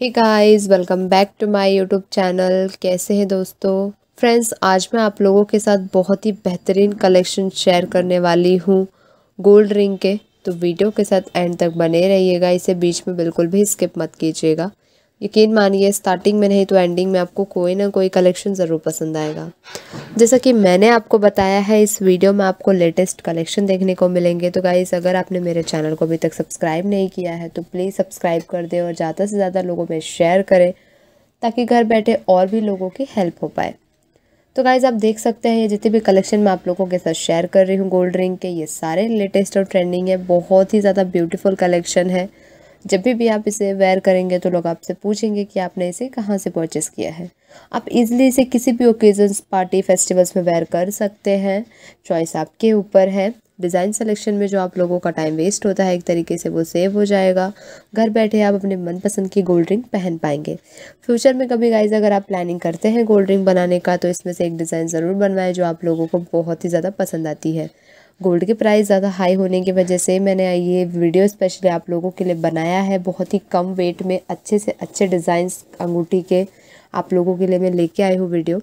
hey guys welcome back to my YouTube channel कैसे हैं दोस्तों फ्रेंड्स आज मैं आप लोगों के साथ बहुत ही बेहतरीन कलेक्शन शेयर करने वाली हूँ गोल्ड रिंग के तो वीडियो के साथ एंड तक बने रहिएगा इसे बीच में बिल्कुल भी स्किप मत कीजिएगा यकीन मानिए स्टार्टिंग में नहीं तो एंडिंग में आपको कोई ना कोई कलेक्शन ज़रूर पसंद आएगा जैसा कि मैंने आपको बताया है इस वीडियो में आपको लेटेस्ट कलेक्शन देखने को मिलेंगे तो गाइज़ अगर आपने मेरे चैनल को अभी तक सब्सक्राइब नहीं किया है तो प्लीज़ सब्सक्राइब कर दें और ज़्यादा से ज़्यादा लोगों में शेयर करें ताकि घर बैठे और भी लोगों की हेल्प हो पाए तो गाइज़ आप देख सकते हैं ये जितने भी कलेक्शन मैं आप लोगों के साथ शेयर कर रही हूँ गोल्ड रिंग के ये सारे लेटेस्ट और ट्रेंडिंग है बहुत ही ज़्यादा ब्यूटीफुल कलेक्शन है जब भी भी आप इसे वेयर करेंगे तो लोग आपसे पूछेंगे कि आपने इसे कहाँ से परचेस किया है आप इजीली इसे किसी भी ओकेजन्स पार्टी फेस्टिवल्स में वेयर कर सकते हैं चॉइस आपके ऊपर है डिज़ाइन सिलेक्शन में जो आप लोगों का टाइम वेस्ट होता है एक तरीके से वो सेव हो जाएगा घर बैठे आप अपने मनपसंद की गोल्ड रिंग पहन पाएंगे फ्यूचर में कभी गाइज अगर आप प्लानिंग करते हैं गोल्ड रिंग बनाने का तो इसमें से एक डिज़ाइन ज़रूर बनवाएं जो आप लोगों को बहुत ही ज़्यादा पसंद आती है गोल्ड के प्राइस ज़्यादा हाई होने की वजह से मैंने ये वीडियो स्पेशली आप लोगों के लिए बनाया है बहुत ही कम वेट में अच्छे से अच्छे डिज़ाइंस अंगूठी के आप लोगों के लिए मैं लेके आई हूँ वीडियो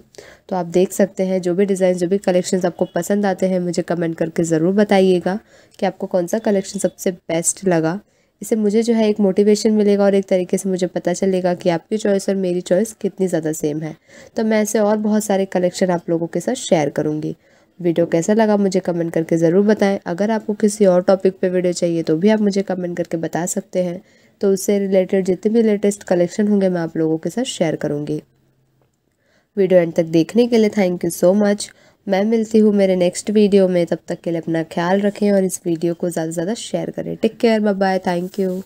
तो आप देख सकते हैं जो भी डिज़ाइन जो भी कलेक्शंस आपको पसंद आते हैं मुझे कमेंट करके ज़रूर बताइएगा कि आपको कौन सा कलेक्शन सबसे बेस्ट लगा इससे मुझे जो है एक मोटिवेशन मिलेगा और एक तरीके से मुझे पता चलेगा कि आपकी चॉइस और मेरी चॉइस कितनी ज़्यादा सेम है तो मैं ऐसे और बहुत सारे कलेक्शन आप लोगों के साथ शेयर करूँगी वीडियो कैसा लगा मुझे कमेंट करके ज़रूर बताएं अगर आपको किसी और टॉपिक पे वीडियो चाहिए तो भी आप मुझे कमेंट करके बता सकते हैं तो उससे रिलेटेड जितने भी लेटेस्ट कलेक्शन होंगे मैं आप लोगों के साथ शेयर करूँगी वीडियो एंड तक देखने के लिए थैंक यू सो मच मैं मिलती हूँ मेरे नेक्स्ट वीडियो में तब तक के लिए अपना ख्याल रखें और इस वीडियो को ज़्यादा से ज़्यादा शेयर करें take care bye bye thank you